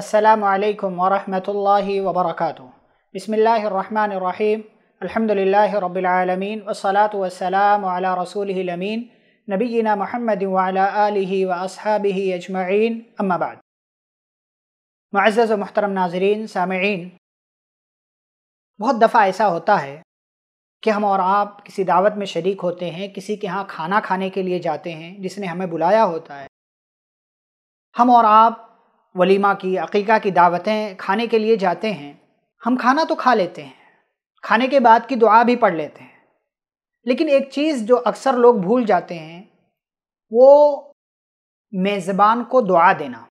अस्सलाम वालेकुम वरहमतुल्लाहि वबरकातुहू बिस्मिल्लाहिर्रहमानिर्रहीम अल्हम्दुलिल्लाहि रब्बिल आलमीन वस्सलातु वस्सलाम अला रसूलिहिल अमीन नबीना मोहम्मद वाला आलिहि व महतरम नाजरीन सामीन बहुत दफ़ा ऐसा होता है कि हम और आप किसी दावत में शरीक होते हैं किसी के यहाँ खाना खाने के लिए जाते हैं जिसने हमें बुलाया होता है हम और आप वलीमा की अकीका की दावतें खाने के लिए जाते हैं हम खाना तो खा लेते हैं खाने के बाद की दुआ भी पढ़ लेते हैं लेकिन एक चीज़ जो अक्सर लोग भूल जाते हैं वो मेज़बान को दुआ देना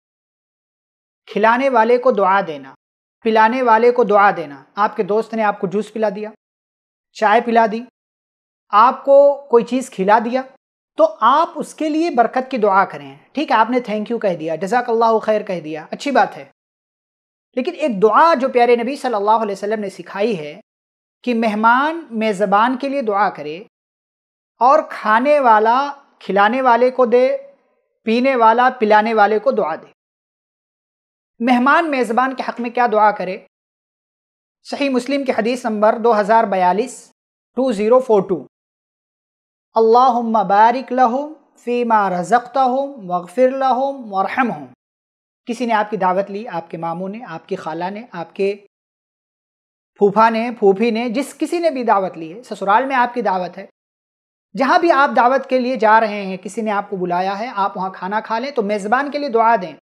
खिलाने वाले को दुआ देना पिलाने वाले को दुआ देना आपके दोस्त ने आपको जूस पिला दिया चाय पिला दी आपको कोई चीज़ खिला दिया तो आप उसके लिए बरकत की दुआ करें ठीक है आपने थैंक यू कह दिया जजाकल्ला खैर कह दिया अच्छी बात है लेकिन एक दुआ जो प्यारे नबी सल्लल्लाहु अलैहि वसल्लम ने सिखाई है कि मेहमान मेज़बान के लिए दुआ करे और खाने वाला खिलाने वाले को दे पीने वाला पिलाने वाले को दुआ दे मेहमान मेज़बान के हक़ में क्या दुआ करे सही मुस्लिम की हदीस नंबर दो हज़ार बयालीस टू ज़ीरो फोर टू अल्लाहुम्मा बारिक लहुम फ़ीमा रज़क़ता हम वगफिर लहुम वरहम हम किसी ने आपकी दावत ली आपके मामू ने आपकी खाला ने आपके फूफा ने फूफी ने जिस किसी ने भी दावत ली है ससुराल में आपकी दावत है जहाँ भी आप दावत के लिए जा रहे हैं किसी ने आपको बुलाया है आप वहाँ खाना खा लें तो मेज़बान के लिए दुआ दें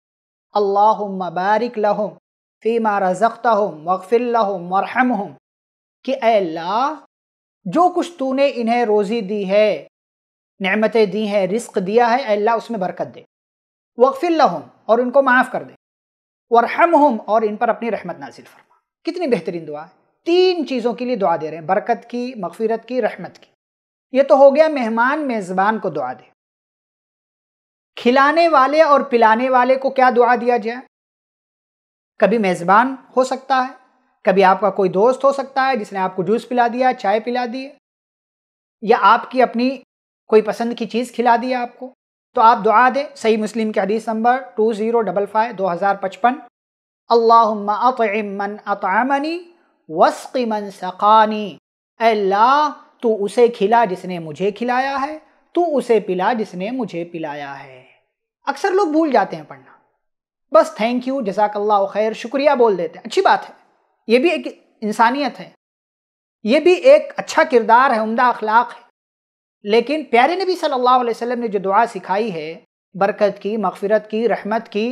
अल्लाहुम्मा बारिक लहुम फ़ीमा रज़क़ता हम वगफिर लहुम वरहम हम कि अल्लाह जो कुछ तूने इन्हें रोज़ी दी है नमतें दी हैं रिस्क दिया है अल्लाह उसमें बरकत दे हम और उनको माफ़ कर दे वरहम हम और इन पर अपनी रहमत नाजिल फरमा कितनी बेहतरीन दुआ है तीन चीज़ों के लिए दुआ दे रहे हैं बरकत की मगफिरत की रहमत की ये तो हो गया मेहमान मेज़बान को दुआ दे खिलाने वाले और पिलाने वाले को क्या दुआ दिया जाए कभी मेज़बान हो सकता है कभी आपका कोई दोस्त हो सकता है जिसने आपको जूस पिला दिया चाय पिला दी या आपकी अपनी कोई पसंद की चीज़ खिला दी आपको तो आप दुआ दें सही मुस्लिम के हदीस number two zero double five दो हज़ार पचपन अल्लामन अतमनी वस्की मन सकानी अल्लाह तू उसे खिला जिसने मुझे खिलाया है तू उसे पिला जिसने मुझे पिलाया है अक्सर लोग भूल जाते हैं पढ़ना बस थैंक यू जजाकल्ला खैर शुक्रिया बोल देते हैं अच्छी बात है ये भी एक इंसानियत है ये भी एक अच्छा किरदार है उम्दा अखलाक है लेकिन प्यारे नबी सल्लल्लाहु अलैहि वसल्लम ने जो दुआ सिखाई है बरकत की मगफरत की रहमत की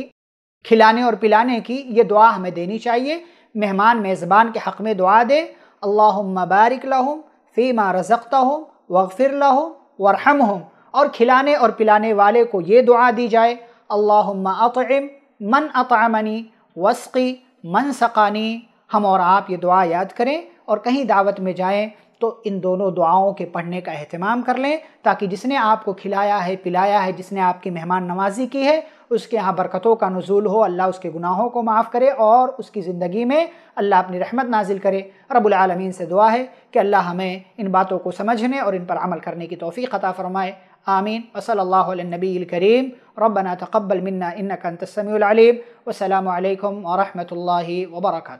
खिलाने और पिलाने की ये दुआ हमें देनी चाहिए मेहमान मेज़बान के हक़ में दुआ दे अल्लाह मबारक लहम फ़ीमा रजकता हम वफ़िर लहम वरहम हम और खिलाने और पिलाने वाले को ये दुआ दी जाए अल्लाम अतम मन अतमनी वस्की मन सकानी हम और आप ये दुआ याद करें और कहीं दावत में जाएं तो इन दोनों दुआओं के पढ़ने का अहतमाम कर लें ताकि जिसने आपको खिलाया है पिलाया है जिसने आपकी मेहमान नवाजी की है उसके यहाँ बरकतों का नजूल हो अल्लाह उसके गुनाहों को माफ़ करे और उसकी ज़िंदगी में अल्लाह अपनी रहमत नाजिल करे रबालमीन से दुआ है कि अल्लाह हमें इन बातों को समझने और इन पर अमल करने की तोफ़ी ख़ता फ़रमाए आमीन वसल नबील करीम रबना तकबल मन्ना इन्ना कंतसमीम वसलम वरहमल वर्का